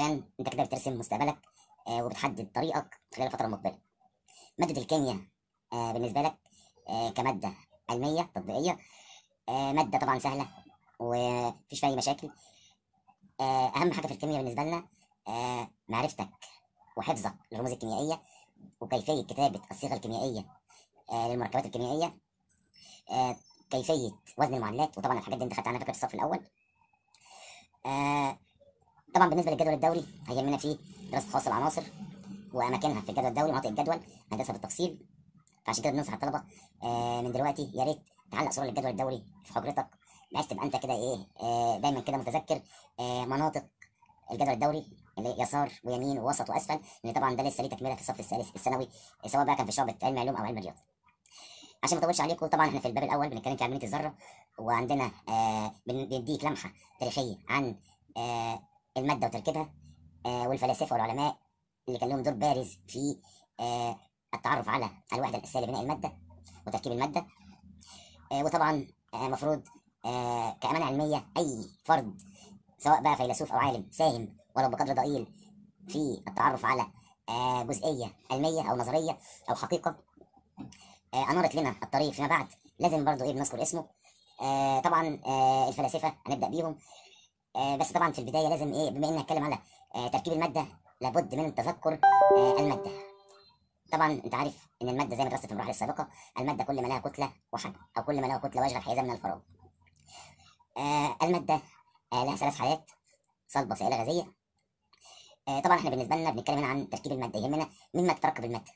علشان انت كده بترسم مستقبلك آه، وبتحدد طريقك خلال الفتره المقبله ماده الكيمياء آه، بالنسبه لك آه، كماده علميه تطبيقيه ماده طبعا سهله ومفيش فيها اي مشاكل اهم حاجه في الكيمياء بالنسبه لنا معرفتك وحفظك للرموز الكيميائيه وكيفيه كتابه الصيغه الكيميائيه للمركبات الكيميائيه كيفيه وزن المعادلات وطبعا الحاجات دي انت خدت عنها فكره في الصف الاول آه طبعا بالنسبه للجدول الدوري هيهمنا فيه دراسه خاصه العناصر واماكنها في الجدول الدوري مناطق الجدول هندسه بالتفصيل فعشان كده بننصح الطلبه آه، من دلوقتي يا ريت تعلق صوره للجدول الدوري في حجرتك بحيث تبقى انت كده ايه آه، دايما كده متذكر آه، مناطق الجدول الدوري اللي يسار ويمين ووسط واسفل لان طبعا ده لسه ليه تكمله في الصف الثالث الثانوي سواء بقى كان في شعبه علم علوم او علم رياضه عشان ما اطولش عليكم طبعا احنا في الباب الاول بنتكلم في عمليه الذره وعندنا آه بنديك لمحه تاريخيه عن آه المادة وتركيبها آه، والفلاسفة والعلماء اللي كان لهم دور بارز في آه، التعرف على الوحدة الأساسية لبناء المادة وتركيب المادة آه، وطبعا مفروض كأمانة علمية أي فرد سواء بقى فيلسوف أو عالم ساهم ولو بقدر ضئيل في التعرف على جزئية علمية أو نظرية أو حقيقة أنارت لنا الطريق فيما بعد لازم برضو إيه بنذكر اسمه طبعا الفلاسفة هنبدأ بيهم آه، بس طبعا في البدايه لازم ايه بما اننا هتكلم على آه، تركيب الماده لابد من تذكر آه، الماده طبعا انت عارف ان الماده زي ما درست في المراحل السابقه الماده كل ما لها كتله وحجم او كل ما لها كتله واجهه حيزه من الفراغ الماده لها ثلاث حالات صلبه سائله غازيه طبعا احنا بالنسبه لنا بنتكلم هنا عن تركيب الماده يهمنا مما تتركب الماده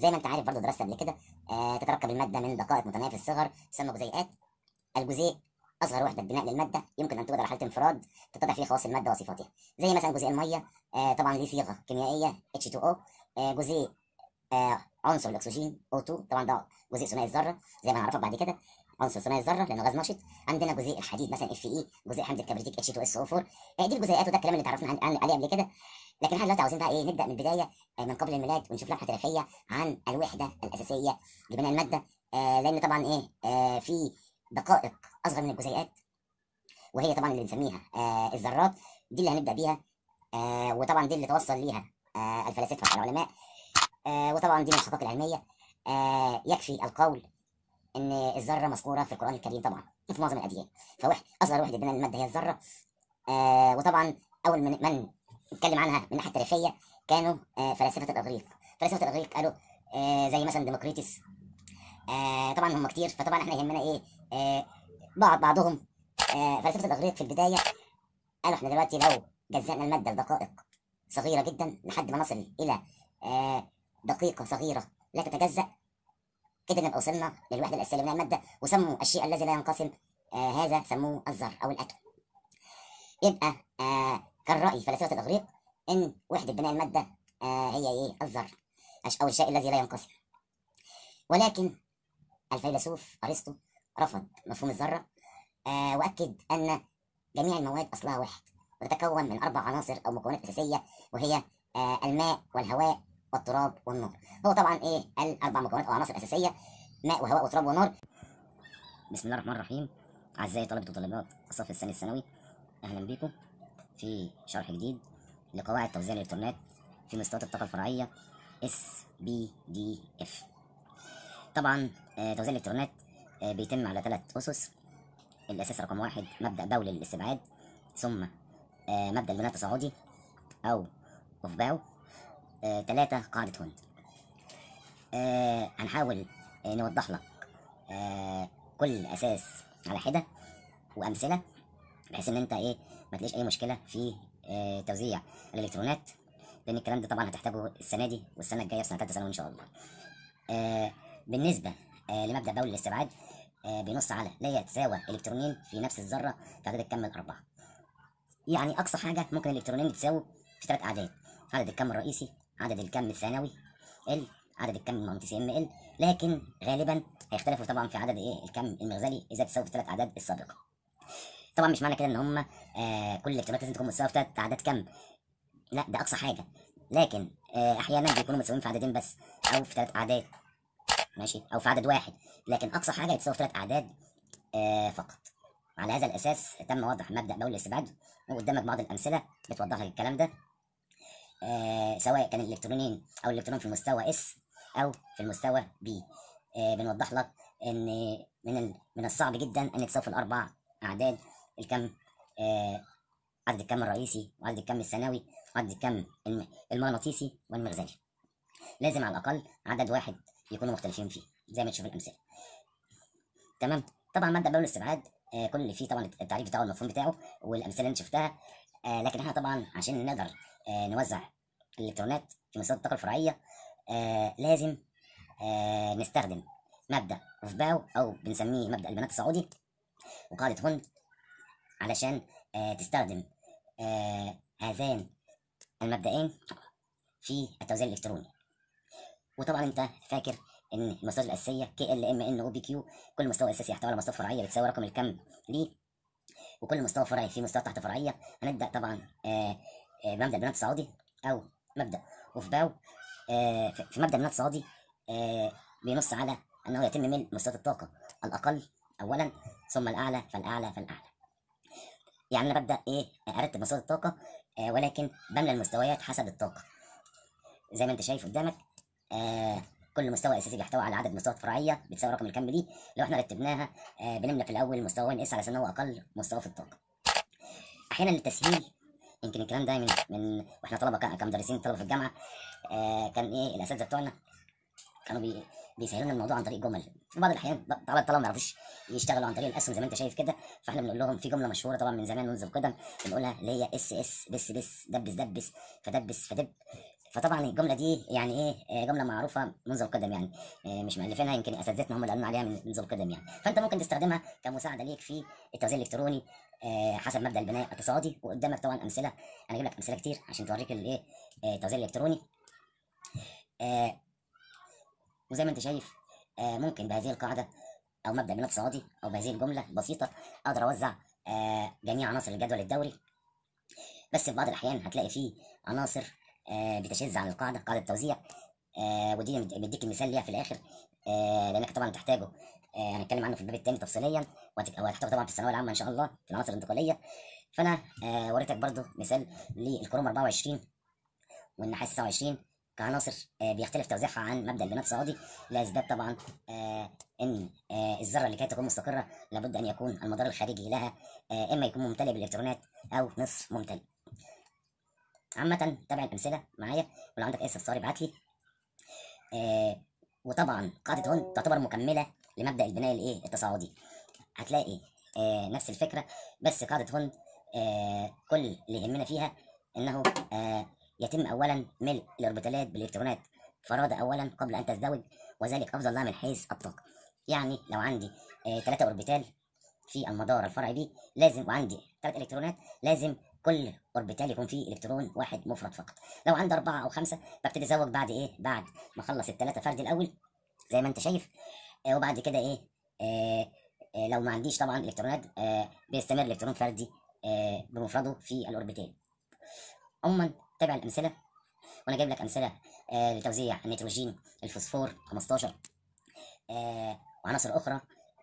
زي ما انت عارف برضه درست قبل كده تتركب الماده من دقائق متناهيه في الصغر تسمى جزيئات الجزيء اصغر وحده بناء للماده يمكن ان توجد على حاله انفراد تتضع فيها خواص الماده وصفاتها زي مثلا جزيء الميه آه طبعا ليه صيغه كيميائيه H2O آه جزيء آه عنصر الاكسجين O2 طبعا ده جزيء ثنائي الذره زي ما هنعرفه بعد كده عنصر ثنائي الذره لانه غاز نشط عندنا جزيء الحديد مثلا اف اي جزيء حمض الكبريتيك اتش 2 اس او 4 دي الجزيئات وده الكلام اللي اتعرفنا عليه قبل كده لكن احنا دلوقتي عاوزين بقى ايه نبدا من البدايه آه، من قبل الميلاد ونشوف لوحه تاريخيه عن الوحده الاساسيه لبناء الماده آه لان طبعا ايه آه في دقائق اصغر من الجزيئات وهي طبعا اللي بنسميها آه الذرات دي اللي هنبدا بيها آه وطبعا دي اللي توصل ليها آه الفلاسفه والعلماء آه وطبعا دي من الحقائق العلميه آه يكفي القول ان الذره مذكوره في القران الكريم طبعا وفي معظم الاديان فواحد اصغر وحده بين الماده هي الذره آه وطبعا اول من من اتكلم عنها من الناحيه التاريخيه كانوا آه فلاسفه الاغريق فلاسفه الاغريق قالوا آه زي مثلا ديمقريطس آه طبعا هم كتير فطبعا احنا يهمنا ايه بعض آه، بعضهم آه، فلسفه الاغريق في البدايه قالوا احنا دلوقتي لو جزأنا الماده لدقائق صغيره جدا لحد ما نصل الى آه، دقيقه صغيره لا تتجزأ كده نبقى وصلنا للوحده الاساسيه من الماده وسموا الشيء الذي لا ينقسم هذا سموه الذر او الاكل. يبقى كان راي فلسفه الاغريق ان وحده بناء الماده هي ايه الذر او الشيء الذي لا ينقسم ولكن الفيلسوف ارسطو رفض مفهوم الذرة آه وأكد أن جميع المواد أصلها واحد وتتكون من أربع عناصر أو مكونات أساسية وهي آه الماء والهواء والتراب والنار هو طبعا إيه الأربع مكونات أو عناصر أساسية ماء وهواء وتراب ونار بسم الله الرحمن الرحيم أعزائي طلبة وطالبات الصف الثاني الثانوي أهلا بيكم في شرح جديد لقواعد توزيع الإلكترونات في مستويات الطاقة الفرعية اس بي دي اف طبعا آه، توزيع الإلكترونات آه، بيتم على ثلاث أسس الأساس رقم واحد مبدأ دولي للاستبعاد ثم آه، مبدأ البناء التصاعدي أو أوف باو آه، ثلاثة قاعدة هوند هنحاول نوضح لك كل أساس على حدة وأمثلة بحيث إن أنت إيه ما تلاقيش أي مشكلة في توزيع الإلكترونات لأن الكلام ده طبعا هتحتاجه السنة دي والسنة الجاية في سنة ثالثه ثانوي إن شاء الله بالنسبة لمبدأ دولي الاستبعاد آه، بنص على لا هي تساوي الكترونين في نفس الذره فعدد الكم الاربعه يعني اقصى حاجه ممكن الالكترونين يتساووا في ثلاث اعداد عدد الكم الرئيسي عدد الكم الثانوي ال عدد الكم المغناطيسي ام ال لكن غالبا هيختلفوا طبعا في عدد ايه الكم المغزلي اذا تساووا في ثلاث اعداد السابقه طبعا مش معنى كده ان هم آه كل الالكترونات لازم تكون متساويه في ثلاث اعداد كم لا ده اقصى حاجه لكن آه احيانا بيكونوا متساويين في عددين بس او في ثلاث اعداد ماشي او في عدد واحد لكن اقصى حاجه يتساوي في ثلاث اعداد آه فقط على هذا الاساس تم وضع مبدا بول الاستبعاد وقدامك بعض الامثله بتوضح لك الكلام ده آه سواء كان الالكترونين او الالكترون في المستوى اس او في المستوى بي آه بنوضح لك ان من من الصعب جدا ان يتساوي في الاربع اعداد الكم آه عدد الكم الرئيسي وعدد الكم الثانوي وعدد الكم المغناطيسي والمغزلي لازم على الاقل عدد واحد يكونوا مختلفين فيه زي ما تشوف الامثله تمام طبعا مبدا باب الاستبعاد آه كل اللي فيه طبعا التعريف بتاعه المفهوم بتاعه والامثله اللي انت شفتها آه لكن احنا طبعا عشان نقدر آه نوزع الالكترونات في مسار الطاقه الفرعيه آه لازم آه نستخدم مبدا باو او بنسميه مبدا البنات السعودي وقاعده هوند علشان آه تستخدم آه هذان المبدئين في التوزيع الالكتروني وطبعا انت فاكر ان المصادر الاساسيه كي ال ام ان او بي كيو كل مستوى اساسي يحتوي على مستوى فرعيه بتساوي رقم الكم ليه وكل مستوى فرعي في مستوى تحت فرعيه هنبدا طبعا آه، آه، بمبدا البناء مبدا البنات الصعودي او مبدا اوف باو آه، في مبدا البنات الصعودي بينص على انه يتم ملء مستويات الطاقه الاقل اولا ثم الاعلى فالاعلى فالاعلى يعني انا ببدا ايه ارتب مستويات الطاقه ولكن بملى المستويات حسب الطاقه زي ما انت شايف قدامك آه كل مستوى اساسي بيحتوي على عدد مستويات فرعيه بتساوي رقم الكم دي لو احنا رتبناها آه بنملى في الاول مستوى اس على سنه هو اقل مستوى في الطاقه احيانا للتسهيل يمكن الكلام ده من من واحنا طلبه كمدرسين طلبه في الجامعه آه كان ايه الاساتذه بتوعنا كانوا بي بيسهلوا لنا الموضوع عن طريق جمل في بعض الاحيان طبعا الطلبه ما يعرفوش يشتغلوا عن طريق الاسهم زي ما انت شايف كده فاحنا بنقول لهم في جمله مشهوره طبعا من زمان منذ القدم بنقولها اللي هي اس اس بس بس دبس دبس فدبس فدب فطبعا الجمله دي يعني ايه آه، جمله معروفه منذ القدم يعني آه، مش مؤلفينها يمكن اساتذتنا هم اللي قالوا عليها منذ القدم يعني فانت ممكن تستخدمها كمساعده ليك في التوزيع الالكتروني آه، حسب مبدا البناء الاقتصادي وقدامك طبعا امثله انا اجيب لك امثله كتير عشان توريك الايه التوزيع الالكتروني وزي ما انت شايف ممكن بهذه القاعده او مبدا البناء الاقتصادي او بهذه الجمله البسيطه اقدر اوزع جميع عناصر الجدول الدوري بس في بعض الاحيان هتلاقي فيه عناصر آه، بتشذ عن القاعده قاعده التوزيع آه، ودي بديك المثال ليها في الاخر آه، لانك طبعا هتحتاجه هنتكلم عنه في الباب الثاني تفصيليا وهتحتاجه طبعا في الثانويه العامه ان شاء الله في العناصر الانتقاليه فانا وريتك برضو مثال للكروم 24 والنحاس 29 كعناصر بيختلف توزيعها عن مبدا البناء الصعودي لاسباب طبعا ان الذره اللي كانت تكون مستقره لابد ان يكون المدار الخارجي لها اما يكون ممتلئ بالالكترونات او نصف ممتلئ عامة تابع الأمثلة معايا ولو عندك أي استفسار ابعت لي آه وطبعا قاعدة هون تعتبر مكملة لمبدأ البناء الإيه التصاعدي هتلاقي آه نفس الفكرة بس قاعدة هون آه كل اللي يهمنا فيها إنه آه يتم أولا ملء الأوربيتالات بالإلكترونات فرادة أولا قبل أن تزدوج وذلك أفضل لها من حيث الطاقة يعني لو عندي آه أوربيتال في المدار الفرعي بي لازم وعندي ثلاث إلكترونات لازم كل اوربيتال يكون فيه الكترون واحد مفرد فقط لو عندي اربعه او خمسه ببتدي ازوج بعد ايه بعد ما اخلص الثلاثه فرد الاول زي ما انت شايف آه وبعد كده ايه آه آه لو ما عنديش طبعا الكترونات آه بيستمر الكترون فردي آه بمفرده في الاوربيتال عموما تابع الامثله وانا جايب لك امثله آه لتوزيع النيتروجين الفوسفور 15 آه وعناصر اخرى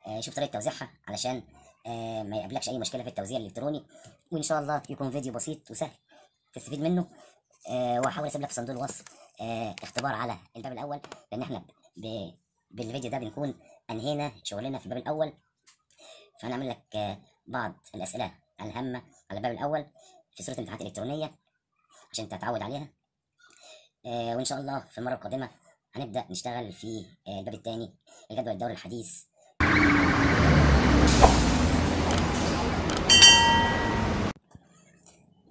آه شوف طريقه توزيعها علشان آه ما يقابلكش اي مشكله في التوزيع الالكتروني وان شاء الله يكون فيديو بسيط وسهل تستفيد منه أه وهحاول اسيب لك في صندوق الوصف أه اختبار على الباب الاول لان احنا بالفيديو ده بنكون انهينا شغلنا في الباب الاول فهنعمل لك أه بعض الاسئله الهامه على الباب الاول في صوره امتحانات الكترونيه عشان تتعود عليها أه وان شاء الله في المره القادمه هنبدا نشتغل في آه، الباب الثاني الجدول الدوري الحديث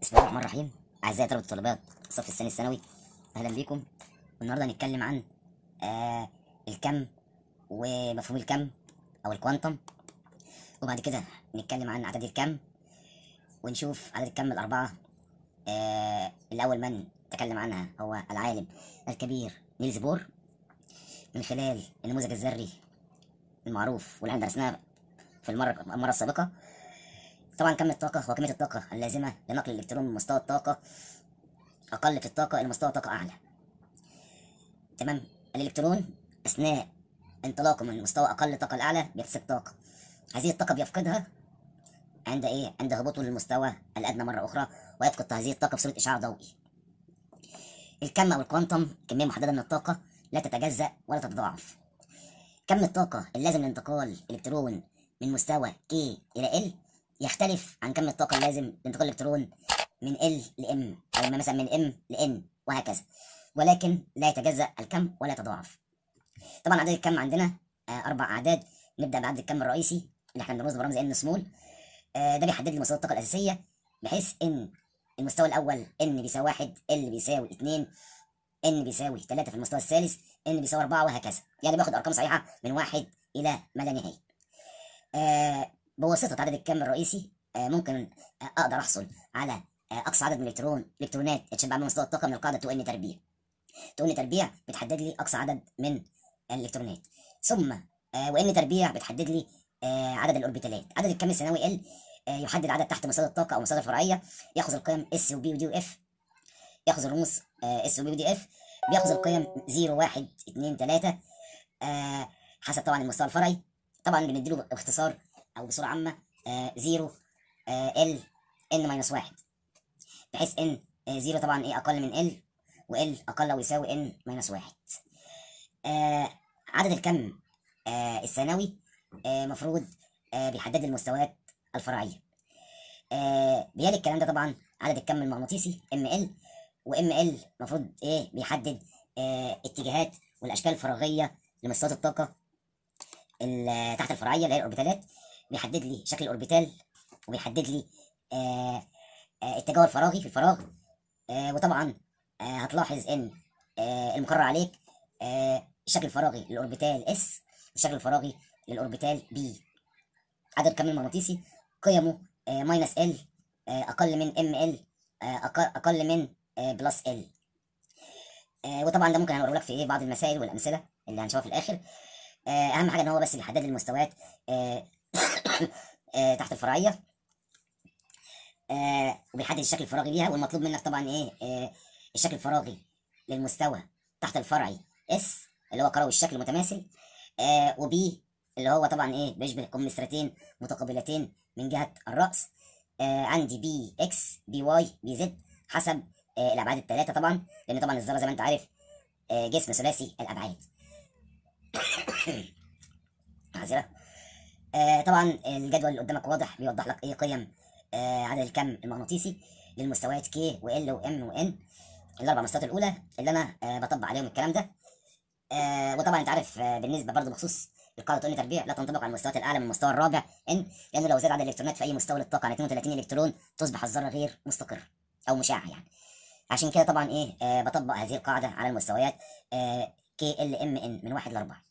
بسم الله الرحمن الرحيم اعزائي طلبه الطلبات الصف الثاني الثانوي اهلا بيكم النهارده هنتكلم عن آه الكم ومفهوم الكم او الكوانتم وبعد كده نتكلم عن عدد الكم ونشوف عدد الكم الاربعه آه الاول من تكلم عنها هو العالم الكبير نيلز بور من خلال النموذج الذري المعروف واللي احنا درسناه في المره المره السابقه طبعا كم الطاقة هو كمية الطاقة اللازمة لنقل الإلكترون من مستوى الطاقة أقل في الطاقة إلى مستوى طاقة أعلى تمام الإلكترون أثناء انطلاقه من مستوى أقل الطاقة الأعلى بيكتسب طاقة هذه الطاقة بيفقدها عند إيه؟ عند هبوطه للمستوى الأدنى مرة أخرى ويفقد هذه الطاقة بصورة إشعاع ضوئي الكم أو الكوانتم كمية محددة من الطاقة لا تتجزأ ولا تتضاعف كم الطاقة اللازم لانتقال إلكترون من مستوى K إلى L يختلف عن كم الطاقه اللازم لانتقال الالكترون من ال لام او مثلا من ام لان وهكذا ولكن لا يتجزا الكم ولا يتضاعف طبعا عدد الكم عندنا آه، اربع اعداد نبدا بعدد الكم الرئيسي اللي احنا بنرمز برمز ان سمول ده بيحدد لي مصادر الطاقه الاساسيه بحيث ان المستوى الاول ان بيساوي 1 ال بيساوي 2 ان بيساوي 3 في المستوى الثالث ان بيساوي 4 وهكذا يعني باخد ارقام صحيحه من 1 الى ما لا نهايه آه، بواسطة عدد الكم الرئيسي آه، ممكن آه، أقدر أحصل على آه، أقصى عدد من الإلكترون إلكترونات اتشبع بهم مستوى الطاقة من القاعدة تو إن تربيع تو إن تربيع بتحدد لي أقصى عدد من الإلكترونات ثم وإن تربيع بتحدد لي عدد الأوربيتالات عدد الكم السنوي ال يحدد عدد تحت مستوى الطاقة أو مصادر فرعية يأخذ القيم اس وبي ودي وإف ياخذ الرموز اس وبي ودي اف بياخذ القيم 0 1 2 3 حسب طبعا المستوى الفرعي طبعا بنديله باختصار او بصوره عامه آه، زيرو ال ان ماينس واحد بحيث ان آه، زيرو طبعا ايه اقل من ال وال اقل او يساوي ان ماينس واحد آه، عدد الكم الثانوي مفروض بيحدد المستويات الفرعيه بيال الكلام ده طبعا عدد الكم المغناطيسي ام ال وام ال المفروض ايه بيحدد اتجاهات والاشكال الفراغيه لمستويات الطاقه تحت الفرعيه اللي هي الاوربيتالات بيحدد لي شكل الاوربيتال وبيحدد لي آه آه اتجاه الفراغي في الفراغ آه وطبعا آه هتلاحظ ان آه المقرر عليك آه الشكل الفراغي للاوربيتال اس والشكل الفراغي للاوربيتال بي عدد الكم المغناطيسي قيمه آه ماينس ال آه اقل من ام ال آه اقل من آه بلس ال آه وطبعا ده ممكن هنقوله لك في ايه بعض المسائل والامثله اللي هنشوفها في الاخر آه اهم حاجه ان هو بس بيحدد المستويات آه آه، تحت الفرعيه آه، وبيحدد الشكل الفراغي ليها والمطلوب منك طبعا ايه آه، الشكل الفراغي للمستوى تحت الفرعي اس اللي هو كروي الشكل متماثل وبي اللي هو طبعا ايه بيشبه كمثرتين متقابلتين من جهه الراس عندي بي اكس بي واي بي زد حسب الابعاد الثلاثه طبعا لان طبعا الذره زي ما انت عارف جسم ثلاثي الابعاد معذره آه طبعا الجدول اللي قدامك واضح بيوضح لك ايه قيم آه عدد الكم المغناطيسي للمستويات K وال وام وان الاربع مستويات الاولى اللي انا آه بطبق عليهم الكلام ده آه وطبعا انت عارف آه بالنسبه برضه بخصوص القاعده ان تربيع لا تنطبق على المستويات الاعلى من المستوى الرابع ان لانه لو زاد عدد الالكترونات في اي مستوى للطاقه عن 32 الكترون تصبح الذره غير مستقر او مشعه يعني عشان كده طبعا ايه آه بطبق هذه القاعده على المستويات آه كي ال ام ان من واحد لاربعه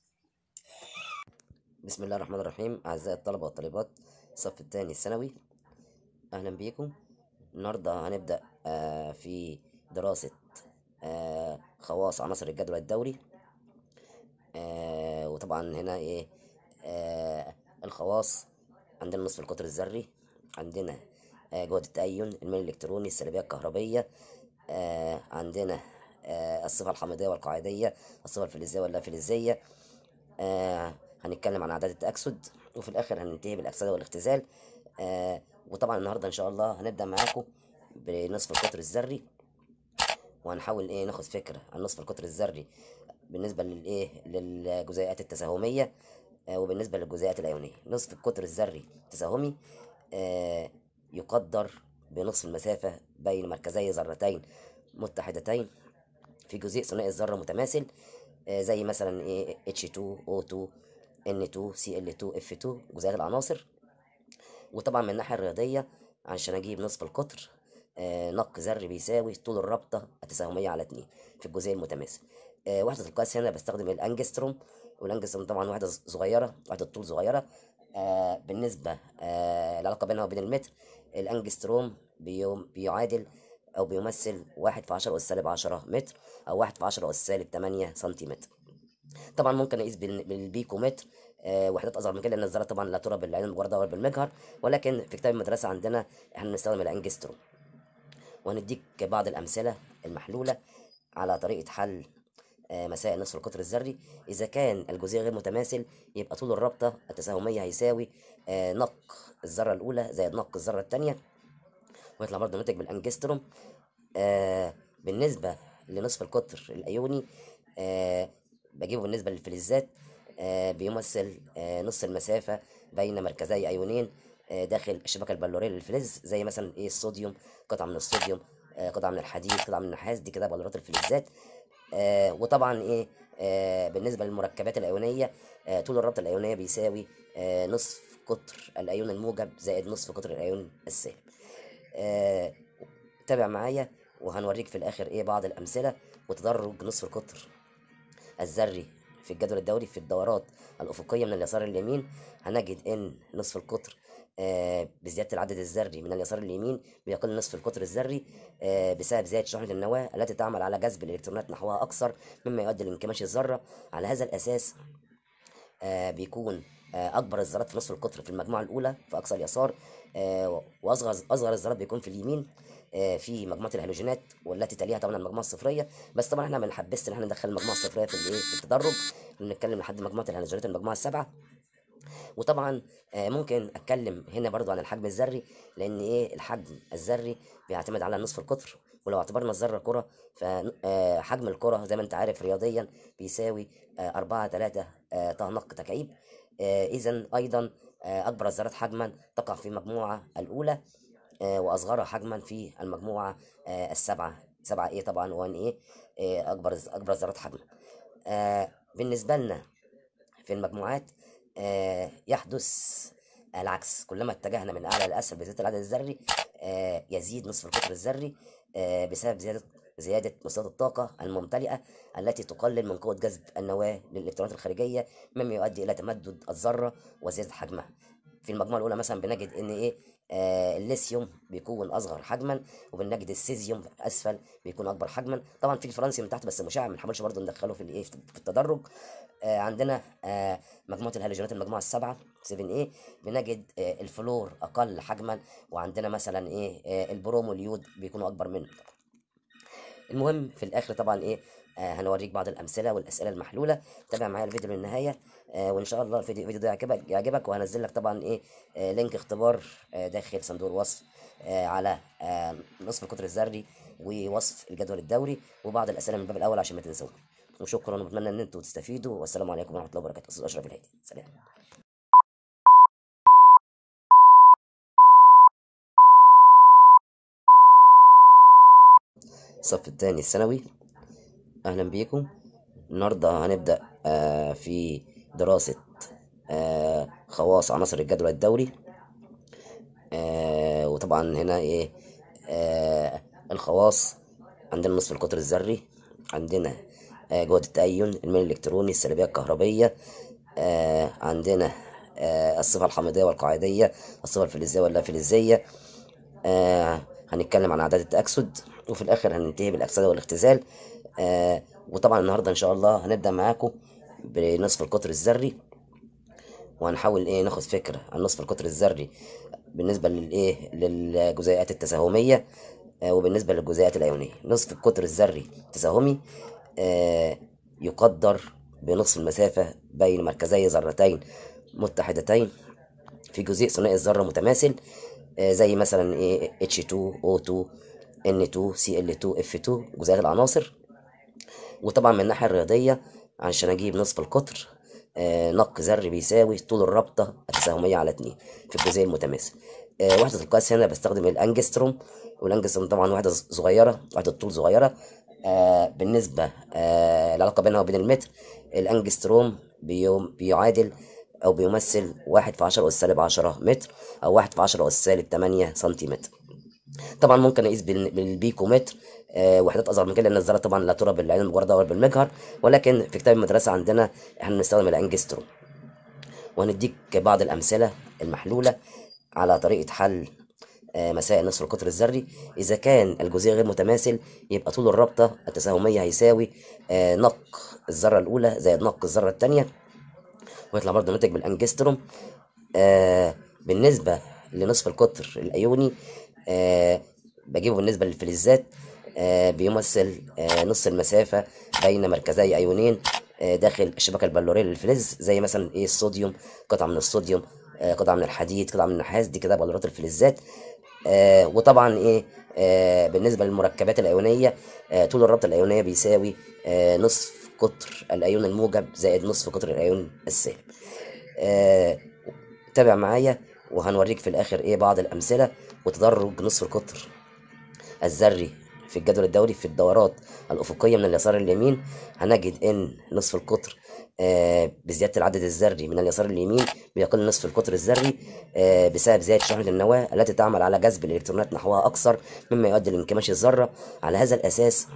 بسم الله الرحمن الرحيم أعزائي الطلبة والطالبات الصف الثاني الثانوي أهلا بيكم النهاردة هنبدأ آه، في دراسة آه، خواص عناصر الجدول الدوري آه، وطبعا هنا إيه الخواص عندنا نصف القطر الذري عندنا جهد التأين الميل الإلكتروني السلبية الكهربية عندنا الصفة الحمضية والقاعدية الصفة الفلزية واللافلزية آه هنتكلم عن اعداد التاكسد وفي الاخر هننتهي بالاكسده والاختزال آه وطبعا النهارده ان شاء الله هنبدا معاكم بنصف القطر الذري وهنحاول ايه ناخد فكره عن نصف القطر الذري بالنسبه للايه للجزيئات التساهميه آه وبالنسبه للجزيئات الايونيه نصف القطر الذري التساهمي آه يقدر بنصف المسافه بين مركزي ذرتين متحدتين في جزيء ثنائي الذره متماثل آه، زي مثلا ايه H2O2 N2 Cl2 F2 جزيئات العناصر وطبعا من الناحية الرياضية عشان أجيب نصف القطر آه نق ذري بيساوي طول الرابطة التساهمية على 2 في الجزيء المتماثل آه وحدة القياس هنا بستخدم الأنجستروم والأنجستروم طبعا وحدة صغيرة وحدة طول صغيرة آه بالنسبة آه العلاقة بينها وبين المتر الأنجستروم بيعادل أو بيمثل واحد في عشرة أس سالب عشرة متر أو واحد في عشرة أس سالب تمانية سنتيمتر طبعا ممكن اقيس بالبيكومتر آه وحدات اصغر من كده لان الذره طبعا لا ترى بالعين المجرده ولا بالمجهر ولكن في كتاب المدرسه عندنا احنا بنستخدم الانجسترو وهنديك بعض الامثله المحلوله على طريقه حل آه، مسائل نصف القطر الذري اذا كان الجزيء غير متماثل يبقى طول الرابطه التساهميه هيساوي آه، نق الذره الاولى زائد نق الذره الثانيه ويطلع برضه ناتج بالانجستروم آه، بالنسبه لنصف القطر الايوني بجيبه بالنسبة للفلزات آه، بيمثل آه، نص المسافة بين مركزي أيونين آه، داخل الشبكة البلورية للفلز زي مثلا إيه الصوديوم قطعة من الصوديوم قطعة من الحديد قطعة من النحاس دي كده بلورات الفلزات وطبعا إيه بالنسبة للمركبات الأيونية طول الرابطة الأيونية بيساوي نصف قطر الأيون الموجب زائد نصف قطر الأيون السالب تابع معايا وهنوريك في الآخر إيه بعض الأمثلة وتدرج نصف القطر الذري في الجدول الدوري في الدورات الأفقية من اليسار اليمين هنجد إن نصف القطر آه، بزيادة العدد الذري من اليسار اليمين بيقل نصف القطر الذري آه، بسبب زيادة شحنة النواة التي تعمل على جذب الإلكترونات نحوها أكثر مما يؤدي لانكماش الذرة على هذا الأساس آه، بيكون آه، اكبر الذرات في نصف القطر في المجموعه الاولى في اقصى اليسار آه، واصغر اصغر الذرات بيكون في اليمين آه، في مجموعه الهالوجينات والتي تليها طبعا المجموعه الصفريه بس طبعا احنا ما بنحبسش ان احنا ندخل المجموعه الصفريه في الايه في التدرج بنتكلم لحد مجموعه الهالوجينات المجموعه السابعه وطبعا ممكن اتكلم هنا برضو عن الحجم الذري لان ايه الحجم الذري بيعتمد على نصف القطر ولو اعتبرنا الذره كره فحجم الكره زي ما انت عارف رياضيا بيساوي 4 3 نق تكعيب آه، إذا أيضا آه، أكبر الذرات حجما تقع في المجموعة الأولى آه، وأصغرها حجما في المجموعة السبعة سبعة إيه طبعا وان إيه أكبر أكبر الذرات حجما بالنسبة لنا في المجموعات يحدث العكس كلما اتجهنا من أعلى لأسفل بزيادة العدد الذري يزيد نصف القطر الذري بسبب زيادة زيادة مصادر الطاقة الممتلئة التي تقلل من قوة جذب النواة للإلكترونات الخارجية مما يؤدي إلى تمدد الذرة وزيادة حجمها في المجموعة الأولى مثلا بنجد إن إيه آه الليثيوم بيكون اصغر حجما وبنجد السيزيوم اسفل بيكون اكبر حجما طبعا في الفرنسي من تحت بس مشع ما نحاولش برضه ندخله في الايه في التدرج آه عندنا آه مجموعه الهالوجينات المجموعه السبعه 7 ايه بنجد آه الفلور اقل حجما وعندنا مثلا ايه آه البرومو اليود بيكونوا اكبر منه المهم في الاخر طبعا ايه آه هنوريك بعض الامثله والاسئله المحلوله تابع معايا الفيديو للنهايه آه وان شاء الله الفيديو الفيديو ده يعجبك يعجبك وهنزل لك طبعا ايه آه لينك اختبار آه داخل صندوق الوصف آه على آه نصف القطر الذري ووصف الجدول الدوري وبعض الاسئله من الباب الاول عشان ما تنسوش وشكرا وبتمنى ان انتم تستفيدوا والسلام عليكم ورحمه الله وبركاته استاذ اشرف الهادي سلام الصف الثاني الثانوي أهلا بيكم النهاردة هنبدأ آه، في دراسة آه، خواص عناصر الجدول الدوري آه، وطبعا هنا إيه الخواص عندنا نصف القطر الذري عندنا جهد التأين الميل الإلكتروني السلبية الكهربية عندنا الصفة الحميدية والقاعدية الصفة الفلزية واللا فلزية هنتكلم عن عدد التأكسد وفي الآخر هننتهي بالأفسدة والاختزال آه وطبعا النهاردة إن شاء الله هنبدأ معاكم بنصف القطر الذري وهنحاول إيه ناخد فكرة عن نصف القطر الذري بالنسبة للإيه للجزيئات التساهمية آه وبالنسبة للجزيئات الأيونية نصف القطر الذري التساهمي آه يقدر بنصف المسافة بين مركزي ذرتين متحدتين في جزيء ثنائي الذرة متماثل آه، زي مثلا ايه H2O2 N2 Cl2 F2 جزيئات العناصر وطبعا من الناحية الرياضية عشان اجيب نصف القطر آه، نق ذري بيساوي طول الرابطة التساهمية على 2 في الجزيء المتماثل آه، وحدة القياس هنا بستخدم الانجستروم والانجستروم طبعا وحدة صغيرة وحدة طول صغيرة بالنسبة العلاقة بينها وبين المتر الانجستروم بيعادل أو بيمثل واحد في عشرة أس سالب عشرة متر أو واحد في عشرة أس سالب تمانية سنتيمتر طبعا ممكن نقيس بالبيكومتر متر آه، وحدات اصغر من كده لان الذره طبعا لا ترى بالعين المجرده ولا بالمجهر ولكن في كتاب المدرسه عندنا احنا بنستخدم الانجسترو وهنديك بعض الامثله المحلوله على طريقه حل مسائل نصف القطر الذري اذا كان الجزيء غير متماثل يبقى طول الرابطه التساهميه هيساوي آه، نق الذره الاولى زائد نق الذره الثانيه ويطلع برضه ناتج بالانجستروم آه بالنسبه لنصف القطر الايوني آه بجيبه بالنسبه للفلزات آه بيمثل آه نص المسافه بين مركزي ايونين آه داخل الشبكه البلوريه للفلز زي مثلا ايه الصوديوم قطعه من الصوديوم آه قطعه من الحديد قطعه من النحاس دي كده بلورات الفلزات آه وطبعا ايه آه بالنسبه للمركبات الايونيه آه طول الرابطه الايونيه بيساوي آه نصف قطر الايون الموجب زائد نصف قطر الايون السالب آه تابع معايا وهنوريك في الاخر ايه بعض الامثله وتدرج نصف القطر الذري في الجدول الدوري في الدورات الافقيه من اليسار لليمين هنجد ان نصف القطر آه بزياده العدد الذري من اليسار لليمين بيقل نصف القطر الذري آه بسبب زياده شحنه النواه التي تعمل على جذب الالكترونات نحوها اكثر مما يؤدي لانكماش الذره على هذا الاساس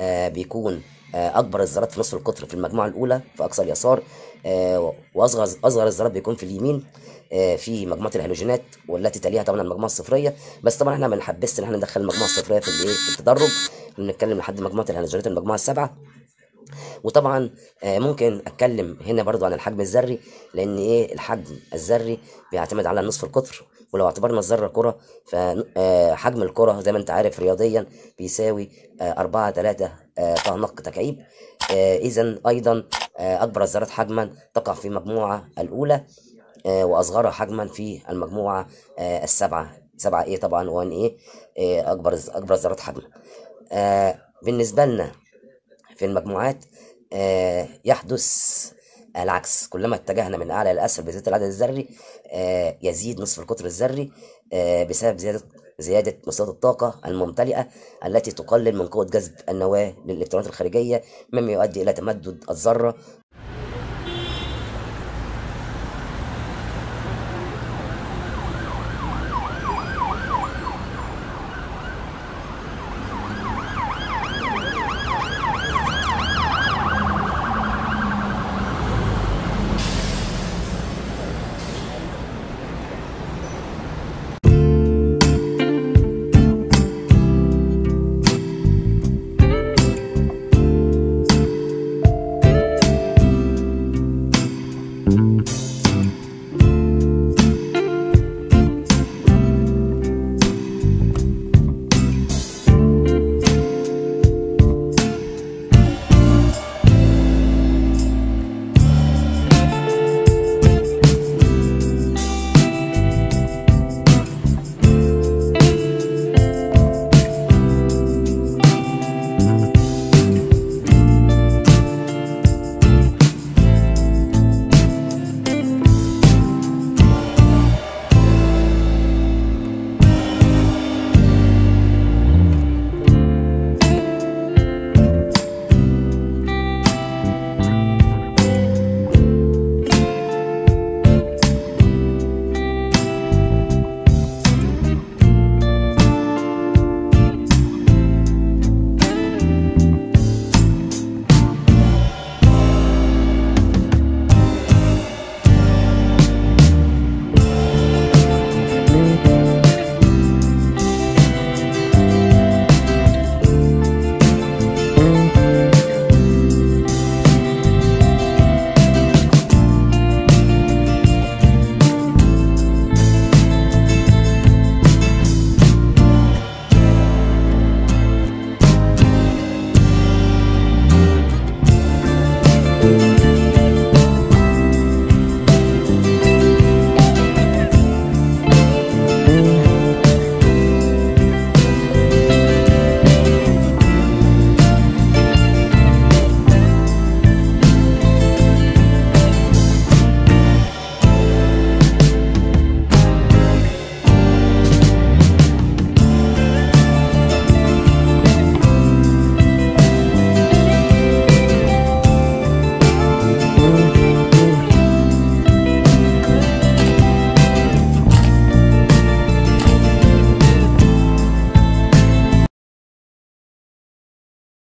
آه، بيكون آه، اكبر الذرات في نصف القطر في المجموعه الاولى في اقصى اليسار آه، واصغر اصغر الذرات بيكون في اليمين في مجموعه الهيدروجينات والتي تليها طبعا المجموعه الصفريه بس طبعا احنا ما بنحبسش ان احنا ندخل المجموعه الصفريه في الايه في التدرج بنتكلم لحد مجموعه الهيدروجينات المجموعه السابعه وطبعا ممكن اتكلم هنا برضو عن الحجم الذري لان ايه الحجم الذري بيعتمد على النصف القطر ولو اعتبرنا الذره كره فحجم آه، الكره زي ما انت عارف رياضيا بيساوي 4 3 نق تكعيب آه، اذا ايضا آه، اكبر الذرات حجما تقع في المجموعه الاولى واصغرها حجما في المجموعه السبعه سبعة ايه طبعا 1 ايه اكبر اكبر الذرات حجما بالنسبه لنا في المجموعات يحدث العكس كلما اتجهنا من اعلى لاسفل بزياده العدد الذري آه، يزيد نصف القطر الذري آه، بسبب زياده زيادة مصدات الطاقة الممتلئة التي تقلل من قوة جذب النواة للإلكترونات الخارجية مما يؤدي إلى تمدد الذرة